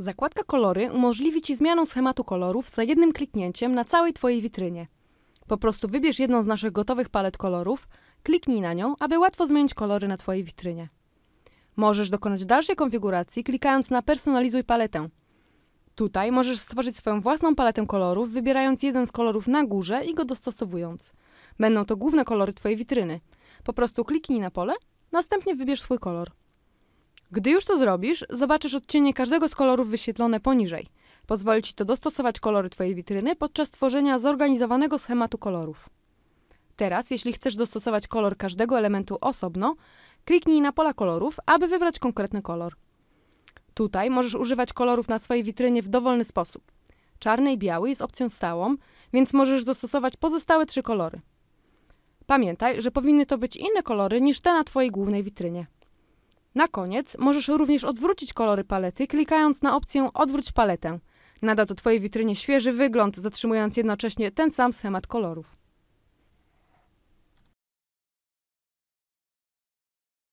Zakładka kolory umożliwi Ci zmianę schematu kolorów za jednym kliknięciem na całej Twojej witrynie. Po prostu wybierz jedną z naszych gotowych palet kolorów, kliknij na nią, aby łatwo zmienić kolory na Twojej witrynie. Możesz dokonać dalszej konfiguracji klikając na Personalizuj paletę. Tutaj możesz stworzyć swoją własną paletę kolorów, wybierając jeden z kolorów na górze i go dostosowując. Będą to główne kolory Twojej witryny. Po prostu kliknij na pole, następnie wybierz swój kolor. Gdy już to zrobisz, zobaczysz odcienie każdego z kolorów wyświetlone poniżej. Pozwoli Ci to dostosować kolory Twojej witryny podczas tworzenia zorganizowanego schematu kolorów. Teraz, jeśli chcesz dostosować kolor każdego elementu osobno, kliknij na pola kolorów, aby wybrać konkretny kolor. Tutaj możesz używać kolorów na swojej witrynie w dowolny sposób. Czarny i biały jest opcją stałą, więc możesz dostosować pozostałe trzy kolory. Pamiętaj, że powinny to być inne kolory niż te na Twojej głównej witrynie. Na koniec możesz również odwrócić kolory palety, klikając na opcję Odwróć paletę. Nada to Twojej witrynie świeży wygląd, zatrzymując jednocześnie ten sam schemat kolorów.